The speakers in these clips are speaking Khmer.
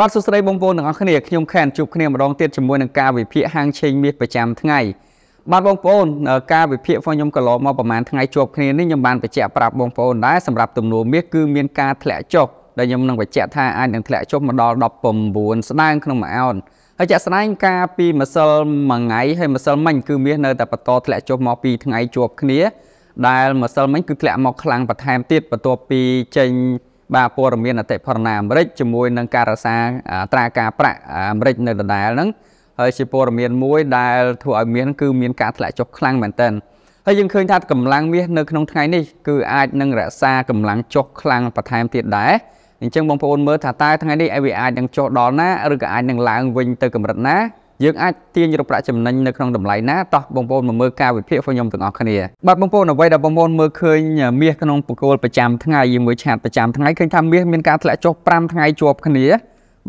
បាទសួស្តីបងប្អូនទាំងអស់គ្នាខ្ញុំខេនជួបគ្នាម្ដងទៀតជាមួយនឹងការវិភាគហាងឆេងមាសប្រចាំថ្ងៃបាទបងប្អូនការវិភាគរបស់ខ្ញុំកន្លងមកប្រហែលថ្ងៃជាប់គ្នានេះខ្ញុំបានបញ្ជាក់ប្រាប់បងប្អូនដែរសម្រាប់ទំនួលមាសគឺមានការធ្លាក់ចុះដែលខ្ញុំនឹងបញ្ជាក់ថាអាចនឹងធ្លាក់ចុះមកដល់19ស្ដាងក្នុងមួយអោនហើយជាក់ស្ដែងការពីម្សិលមួយថ្ងៃហើយម្សិលមិញគឺមាសនៅតែបន្តធ្លាក់ចុះមក2ថ្ងៃជាប់គ្នាដែលម្សិលមិញគឺធ្លាក់មកខ្លាំងបន្ថែមទៀតបន្ទាប់ពីចេញបាទព័ត៌មានអតិផរណាអាមេរិកជាមួយនឹងការរសារត្រាការប្រាក់អាមេរិកនៅដដែលហ្នឹងហើយជាព័ត៌មានមួយដែលធ្វើឲ្យមានគឺមានការធ្លាក់ចុះខ្លាំងមែនទែនហើយយើងឃើញថាកម្លាំងមាសនៅក្នុងថ្ងៃនេះគឺអាចនឹងរក្សាកម្លាំងចុះខ្លាំងបន្ថែមទៀតដែរអញ្ចឹងបងប្អូនមើលថាតើថ្ងៃនេះវាអាចនឹងចុះដល់ណាឬក៏អាចនឹងឡើងវិញទៅកម្រិតណាយើងអាចទាញរកប្រាក់ចំណេញនៅក្នុងតម្លៃណាតោះបងប្អូនមកមើលការវិភាគរបស់ខ្ញុំទាំងអស់គ្នា បាទបងប្អូនអ្វីដែលបងប្អូនមើលឃើញមាសក្នុងបង្គោលប្រចាំថ្ងៃយើងមើលឆាតប្រចាំថ្ងៃឃើញថាមាសមានការធ្លាក់ចុះ5ថ្ងៃជាប់គ្នា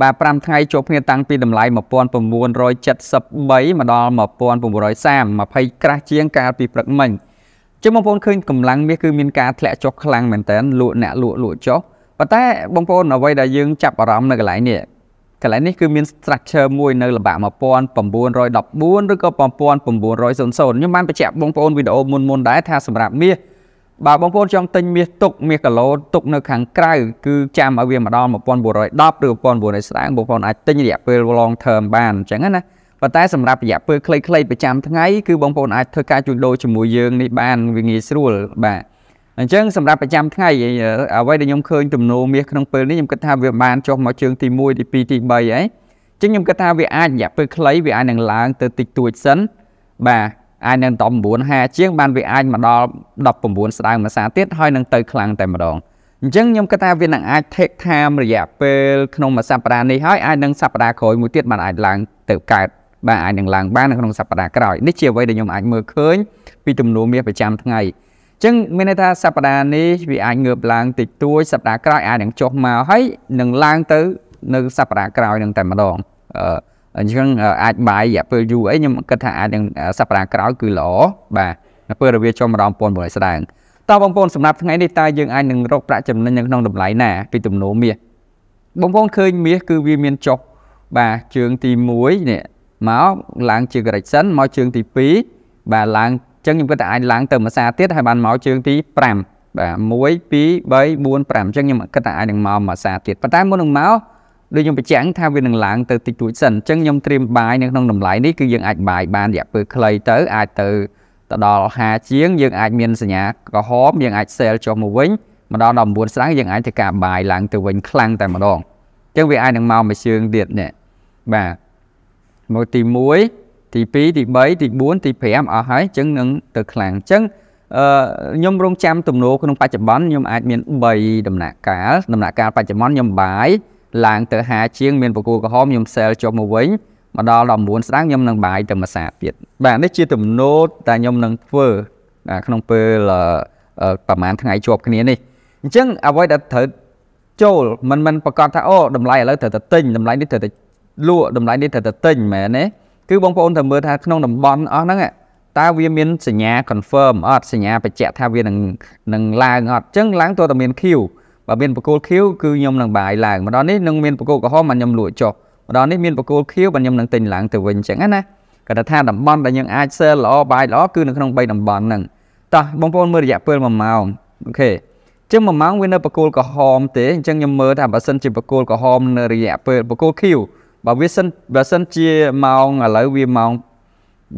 បាទ5ថ្ងៃជាប់គ្នាតាំងពីតម្លៃ1973មកដល់1930 20ក្រាស់ជាងកាលពីព្រឹកមិញជាបងប្អូនឃើញកម្លាំងមាសគឺមានការធ្លាក់ចុះខ្លាំងមែនតើលក់អ្នកលក់លក់ចុះប៉ុន្តែបងប្អូនអ្វីដែលយើង ចាប់អារម្មណ៍នៅកន្លែងនេះកន្លែងនេះគឺមាន structure មួយនៅលបាក់1914ឬក៏1900ខ្ញុំបានបញ្ជាក់បងប្អូនវីដេអូមុនមុនដែរថាសម្រាប់មាសបាទបងប្អូនចង់ទិញមាសទុកមាសកាឡូទុកនៅខាងក្រៅគឺចាំឲ្យវាមកដល់1910ឬ1900ស្រាងបងប្អូនអាចទិញរយៈពេល long term បានអញ្ចឹងណាប៉ុន្តែសម្រាប់រយៈពេលខ្លីៗប្រចាំថ្ងៃគឺបងប្អូនអាចធ្វើការជួញដូរជាមួយយើងនេះបានវាងាយស្រួលបាទអញ្ចឹងសម្រាប់ប្រចាំថ្ងៃអ្វីដែលខ្ញុំឃើញទំនោរមាសក្នុងពេលនេះខ្ញុំគិតថាវាបានចុះមកជើងទី1ទី2ទី3ហើយចឹងខ្ញុំគិតថាវាអាចរយៈពេលខ្លីវាអាចនឹងឡើងទៅតិចតួចសិនបាទអាចនឹង1950ជាងបានវាអាចមកដល់19ស្ដៅមួយសាទៀតហើយនឹងទៅខ្លាំងតែម្ដងអញ្ចឹងខ្ញុំគិតថាវានឹងអាច take time រយៈពេលក្នុងមួយសប្ដាហ៍នេះហើយអាចនឹងសប្ដាហ៍ក្រោយមួយទៀតបានអាចឡើងទៅកើតបាទអាចនឹងឡើងបាននៅក្នុងសប្ដាហ៍ក្រោយនេះជាអ្វីដែលខ្ញុំអាចមើលឃើញពីទំនោរមាសប្រចាំថ្ងៃចឹងមានន័យថាសប្តាហ៍នេះវាអាចងើបឡើងតិចតួចសប្តាហ៍ក្រោយអាចនឹងចុះមកហើយនឹងឡើងទៅ នៅសប្តាហ៍ក្រោយនឹងតែម្ដងអញ្ចឹងអាចបាយរយៈពេលយូរអីខ្ញុំគិតថាអាចនឹងសប្តាហ៍ក្រោយគឺល្អបាទនៅពេលរវាចុះម្ដង1900ស្ដាងតើបងប្អូនសម្រាប់ថ្ងៃនេះតើយើងអាចនឹងរកប្រាក់ចំណេញនៅក្នុងតម្លៃណាពីទំនោរមាសបងប្អូនឃើញមាសគឺវាមានចុះបាទជើងទី1នេះមកឡើង ជា correction មកជើងទី2បាទឡើងចឹងខ្ញុំគិតថាអាចឡើងទៅមួយសារទៀតហើយបានមកជើងទី5បាទ1 2 3 4 5អញ្ចឹងខ្ញុំគិតថាអាចនឹងមកមួយសារទៀតប៉ុន្តែមុននឹងមកដូចខ្ញុំបញ្ជាក់ថាវានឹងឡើងទៅតិចតួចសិនអញ្ចឹងខ្ញុំត្រៀមបាយនៅក្នុងតម្លៃនេះគឺយើងអាចបាយបានរយៈពេលខ្លីទៅអាចទៅទៅដល់5ជាងយើងអាចមានសញ្ញាក្រហមយើងអាច sell ចុះមកវិញមកដល់19ស្រាំងយើងអាចធ្វើការបាយឡើងទៅវិញខ្លាំងតែម្ដងអញ្ចឹងវាអាចនឹងមកមួយជើងទៀតនេះបាទមកទី1ទី2ទី3ទី4ទី5អស់ហើយអញ្ចឹងនឹងទៅខ្លាំងអញ្ចឹងអឺខ្ញុំរងចាំទំនោរក្នុងបច្ចុប្បន្នខ្ញុំអាចមាន3ដំណាក់កាលដំណាក់កាលបច្ចុប្បន្នខ្ញុំបាយឡើងទៅ5ជាងមានបកគោក្រហមខ្ញុំសែលចុះមកវិញមកដល់19ស្ដាំខ្ញុំនឹងបាយទៅមួយសាទៀតបាទនេះជាទំនោរតែខ្ញុំនឹងធ្វើក្នុងពេលប្រហែលថ្ងៃជាប់គ្នានេះអញ្ចឹងអ្វីដែលត្រូវចូលមិនមិនប្រកាសថាអូតម្លៃឥឡូវត្រូវតែទិញតម្លៃនេះត្រូវតែលក់តម្លៃនេះត្រូវតែទិញមែនទេគឺបងប្អូនតែមើលថាក្នុងតំបន់អស់ហ្នឹងតើវាមានសញ្ញា confirm អត់សញ្ញាបញ្ជាក់ថាវានឹងនឹងឡើងអត់អញ្ចឹងឡើងតើតែមាន Q បើមានបកគោល Q គឺខ្ញុំនឹងបាយឡើងម្ដងនេះនឹងមានបកគោលក្រហមមកខ្ញុំលក់ចុះម្ដងនេះមានបកគោល Q បើខ្ញុំនឹងទិញឡើងទៅវិញអញ្ចឹងណាគាត់ថាតំបន់ដែលយើងអាច sell ល្អបាយល្អគឺនៅក្នុង3តំបន់ហ្នឹងតោះបងប្អូនមើលរយៈពេល1ម៉ោងអូខេឹងមួយម៉ោងវានៅបកគោលក្រហមទេអញ្ចឹងខ្ញុំមើលថាបើសិនជាបកគោលក្រហម នៅរយៈពេលបកគោល Q បើវាសិនបើសិនជាម៉ោងឥឡូវវាម៉ោង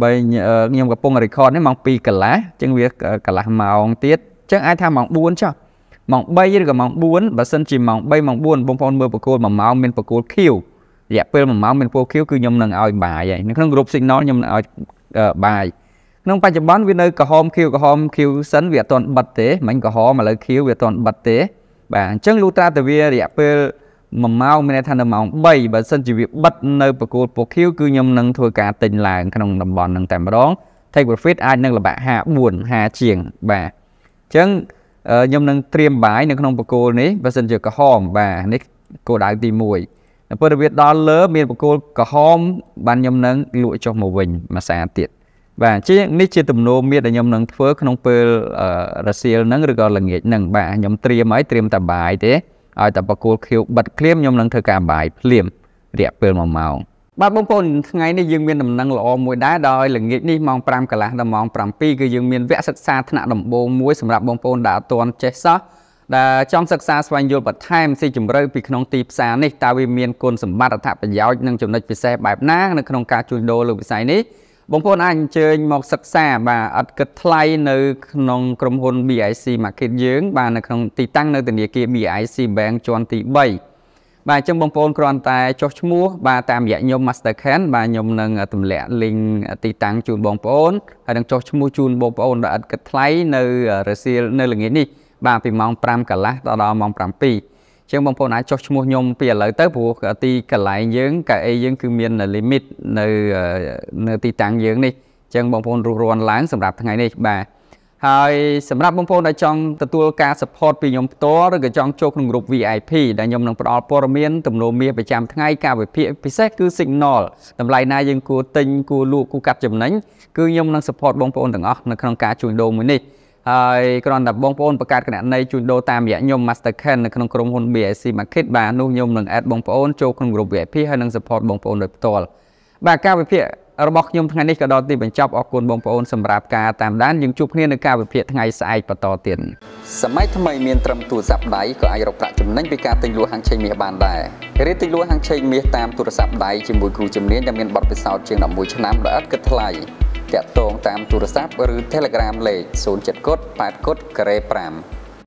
បីខ្ញុំកំពុង record នេះម៉ោង2កន្លះអញ្ចឹងវាកន្លះម៉ោងទៀតអញ្ចឹងអាចថាម៉ោង4ចុះម៉ោង3ឬក៏ម៉ោង4បើសិនជាម៉ោង3ម៉ោង4បងប្អូនមើលប្រកួត1ម៉ោងមានប្រកួត Q រយៈពេល1ម៉ោងមានប្រកួត Q គឺខ្ញុំនឹងឲ្យបាយហើយនៅក្នុង group signal ខ្ញុំនឹងឲ្យបាយក្នុងបច្ចុប្បន្នវានៅក្រហម Q ក្រហម Q សិនវាអត់ទាន់បិទទេ មិញក្រហមឥឡូវ Q វាអត់ទាន់បិទទេ បាទអញ្ចឹងលូត្រាតាវារយៈពេល1 1ម៉ោងមានន័យថានៅម៉ោង3បើសិនជាវាបិទនៅប្រកួតពោខៀវគឺខ្ញុំនឹងធ្វើការទិញឡើង ក្នុងតំបន់នឹងតែម្ដង take profit អាចនឹងល្បាក់54 50ជាងបាទអញ្ចឹងខ្ញុំនឹងត្រៀមបាយនៅ ក្នុងបកគោលនេះបើសិនជាក្រហមបាទនេះគោលដៅទី1នៅពេលវាដល់លើមានបកគោលក្រហមបានខ្ញុំនឹងលក់ចុះមកវិញមួយសារទៀតបាទជានេះជាទំនោរមានដែលខ្ញុំនឹងធ្វើក្នុងពេលរសៀលហ្នឹងឬក៏ល្ងាចហ្នឹងបាទខ្ញុំត្រៀមហើយត្រៀមតែបាយទេឲ្យតែបកគោលខៀវបិទភ្លាមខ្ញុំនឹងធ្វើការបាយភ្លាមរយៈពេល1ម៉ោងបាទបងប្អូនថ្ងៃនេះយើងមានដំណឹងល្អមួយដែរដោយល្ងាចនេះម៉ោង5កន្លះដល់ម៉ោង7គឺយើងមានវគ្គសិក្សាថ្នាក់ដំបូងមួយសម្រាប់បងប្អូនដែលអត់ទាន់ចេះសោះដែលចង់សិក្សាស្វែងយល់បន្ថែមស៊ីជម្រៅពីក្នុងទីផ្សារនេះតើវាមានគុណសម្បត្តិអត្ថប្រយោជន៍និងចំណុចពិសេសបែបណានៅក្នុងការជួញដូរលើវិស័យនេះបងប្អូនអាចអញ្ជើញមកសិក្សា បាទអត់គិតថ្លៃនៅក្នុង ក្រុមហ៊ុន BIC Market យើងបាទនៅក្នុងទីតាំងនៅធនាគារ BIC Bank ជាន់ទី3បាទអញ្ចឹងបងប្អូនគ្រាន់តែចុះឈ្មោះបាទតាមរយៈខ្ញុំ Mastercard បាទខ្ញុំនឹងទម្លាក់ link ទីតាំងជូនបងប្អូនហើយនឹងចុះឈ្មោះជូនបងប្អូនដល់ឥតគិតថ្លៃនៅរសៀលនៅល្ងាចនេះបាទពីម៉ោង5កន្លះដល់ម៉ោង7ចឹងបងប្អូនអាចចុះឈ្មោះខ្ញុំពីឥឡូវទៅព្រោះទីកន្លែងយើងកាអេយើង គឺមាន limit នៅនៅទីតាំងយើងនេះចឹងបងប្អូនរុះរាន់ឡើងសម្រាប់ថ្ងៃនេះបាទហើយសម្រាប់បងប្អូនដែលចង់ទទួលការ support ពីខ្ញុំផ្ទាល់ឬក៏ចង់ចូលក្នុងក្រុម VIP ដែលខ្ញុំនឹងផ្ដល់ព័ត៌មានទំនោរមាសប្រចាំថ្ងៃការវិភាគពិសេសគឺ Signal តម្លៃណាយើងគួរទិញគួរលក់គួរកាត់ចំណេញគឺខ្ញុំនឹង support បងប្អូនទាំងអស់នៅក្នុងការជួញដូរមួយនេះហើយគ្រាន់តែបងប្អូនបង្កើតគណនីជួញដូរតាមរយៈខ្ញុំ Mastercard នៅក្នុងក្រុមហ៊ុន BIC Market បាទនោះខ្ញុំនឹង add បងប្អូនចូលក្នុង group VIP ហើយនឹង support បងប្អូនដោយផ្ទាល់បាទការវិភាគរបស់ខ្ញុំថ្ងៃនេះក៏ដល់ទីបញ្ចប់អរគុណបងប្អូនសម្រាប់ការតាមដានយើងជួបគ្នានៅការវិភាគថ្ងៃស្អែកបន្តទៀតសម័យថ្មីមានត្រឹមទូរស័ព្ទដៃក៏អាចរកប្រាក់ចំណេញពីការទិញលក់ហាងឆេងមាសបានដែរឬទិញលក់ហាងឆេងមាសតាមទូរស័ព្ទដៃជាមួយគ្រូជំនាញដែលមានបទពិសោធន៍ជាង11ឆ្នាំដោយឥតគិតថ្លៃតាក់ទងតាមទូរស័ព្ទឬ Telegram លេខ079 8កុតការ៉េ5